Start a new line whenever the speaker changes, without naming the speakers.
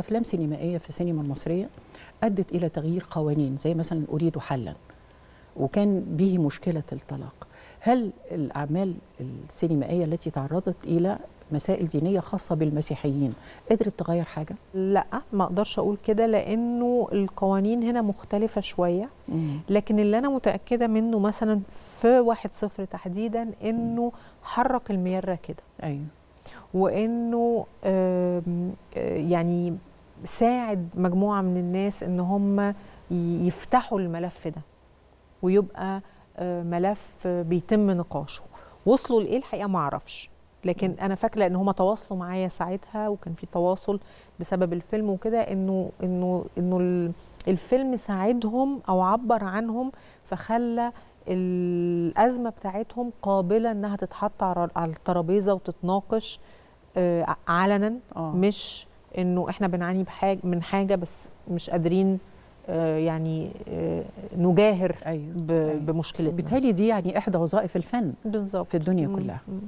أفلام سينمائية في السينما المصرية أدت إلى تغيير قوانين زي مثلا أريد حلا وكان به مشكلة الطلاق هل الأعمال السينمائية التي تعرضت إلى مسائل دينية خاصة بالمسيحيين قدرت تغير حاجة؟
لا ما أقدرش أقول كده لأنه القوانين هنا مختلفة شوية لكن اللي أنا متأكدة منه مثلا في واحد صفر تحديدا أنه حرك الميرة كده أيوه وانه آه، يعني ساعد مجموعه من الناس ان هم يفتحوا الملف ده ويبقى آه، ملف بيتم نقاشه وصلوا لايه الحقيقه ما اعرفش لكن انا فاكره ان هم تواصلوا معايا ساعتها وكان في تواصل بسبب الفيلم وكده انه انه انه الفيلم ساعدهم او عبر عنهم فخلى الازمه بتاعتهم قابله انها تتحط على الترابيزه وتتناقش آه، علنا آه. مش انه احنا بنعاني بحاجه من حاجه بس مش قادرين آه، يعني آه، نجاهر أيوة. أيوه. بمشكلتنا بالتالي دي يعني احدى وظائف الفن بالزبط. في الدنيا كلها مم.